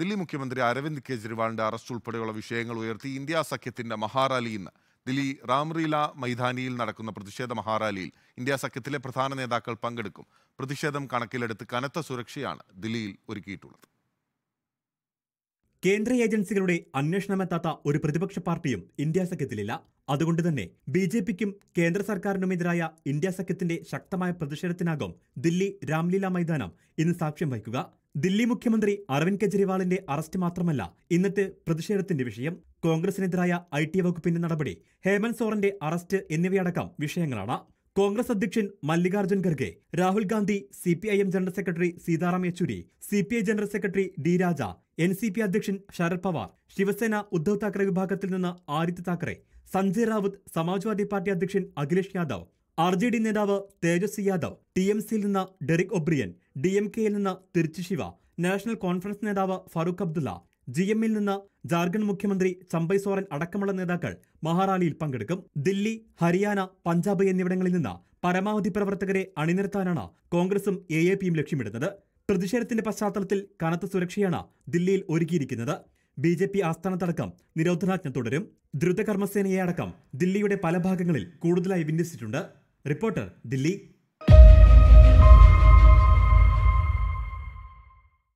ദില്ലി മുഖ്യമന്ത്രി അരവിന്ദ് കെജ്രിവാളിന്റെ അറസ്റ്റ് ഉൾപ്പെടെയുള്ള വിഷയങ്ങൾ ഉയർത്തി ഇന്ത്യ സഖ്യത്തിന്റെ മഹാറാലി ഇന്ന് ദില്ലി റാംറീല മൈതാനിയിൽ നടക്കുന്ന പ്രതിഷേധ മഹാറാലിയിൽ ഇന്ത്യ സഖ്യത്തിലെ പ്രധാന നേതാക്കൾ പങ്കെടുക്കും പ്രതിഷേധം കണക്കിലെടുത്ത് കനത്ത സുരക്ഷയാണ് ദില്ലിയിൽ ഒരുക്കിയിട്ടുള്ളത് കേന്ദ്ര ഏജൻസികളുടെ അന്വേഷണമെത്താത്ത ഒരു പ്രതിപക്ഷ പാർട്ടിയും ഇന്ത്യ സഖ്യത്തിലില്ല അതുകൊണ്ട് തന്നെ ബി ജെ പിക്കും കേന്ദ്ര സർക്കാരിനുമെതിരായ ഇന്ത്യ സഖ്യത്തിന്റെ ശക്തമായ പ്രതിഷേധത്തിനാകും ദില്ലി രാംലീല മൈതാനം ഇന്ന് സാക്ഷ്യം വഹിക്കുക ദില്ലി മുഖ്യമന്ത്രി അരവിന്ദ് കെജ്രിവാളിന്റെ അറസ്റ്റ് മാത്രമല്ല ഇന്നത്തെ പ്രതിഷേധത്തിന്റെ വിഷയം കോൺഗ്രസിനെതിരായ ഐ ടി വകുപ്പിന്റെ നടപടി ഹേമന്ത് സോറന്റെ അറസ്റ്റ് എന്നിവയടക്കം വിഷയങ്ങളാണ് കോൺഗ്രസ് അധ്യക്ഷൻ Mallikarjun Kharge Rahul Gandhi C P I M general secretary Sitaram Yechury C P I general secretary D Raja N C P അധ്യക്ഷൻ ശരത് പവാർ ശിവസേന ഉദ്ധവ് താക്കറെ വിഭാഗത്തിൽ നിന്ന് ആദിത്യ താക്കറെ സഞ്ജയ് റാവുത് സമാജ്വാദി പാർട്ടി അധ്യക്ഷൻ Akhilesh Yadav R J D നേതാവ് തേജസ്വി യാദവ് ടി എം സിയിൽ നിന്ന് ഡെറിക് ഒബ്രിയൻ ഡി എം കെയിൽ നിന്ന് തിരുച്ചി ശിവ നാഷണൽ കോൺഫറൻസ് നേതാവ് ഫറൂഖ് അബ്ദുള്ള ജി എമ്മിൽ നിന്ന് ജാർഖണ്ഡ് മുഖ്യമന്ത്രി ചമ്പൈ സോറൻ അടക്കമുള്ള നേതാക്കൾ മഹാറാലിയിൽ പങ്കെടുക്കും ദില്ലി ഹരിയാന പഞ്ചാബ് എന്നിവിടങ്ങളിൽ നിന്ന് പരമാവധി പ്രവർത്തകരെ അണിനിരത്താനാണ് കോൺഗ്രസും എ എ പിയും ലക്ഷ്യമിടുന്നത് പ്രതിഷേധത്തിന്റെ പശ്ചാത്തലത്തിൽ കനത്ത സുരക്ഷയാണ് ദില്ലിയിൽ ഒരുക്കിയിരിക്കുന്നത് ബി ജെ പി ആസ്ഥാനത്തടക്കം നിരോധനാജ്ഞ തുടരും ദ്രുതകർമ്മസേനയെ അടക്കം ദില്ലിയുടെ പല ഭാഗങ്ങളിൽ കൂടുതലായി വിന്യസിച്ചിട്ടുണ്ട് रिपोर्टर दिल्ली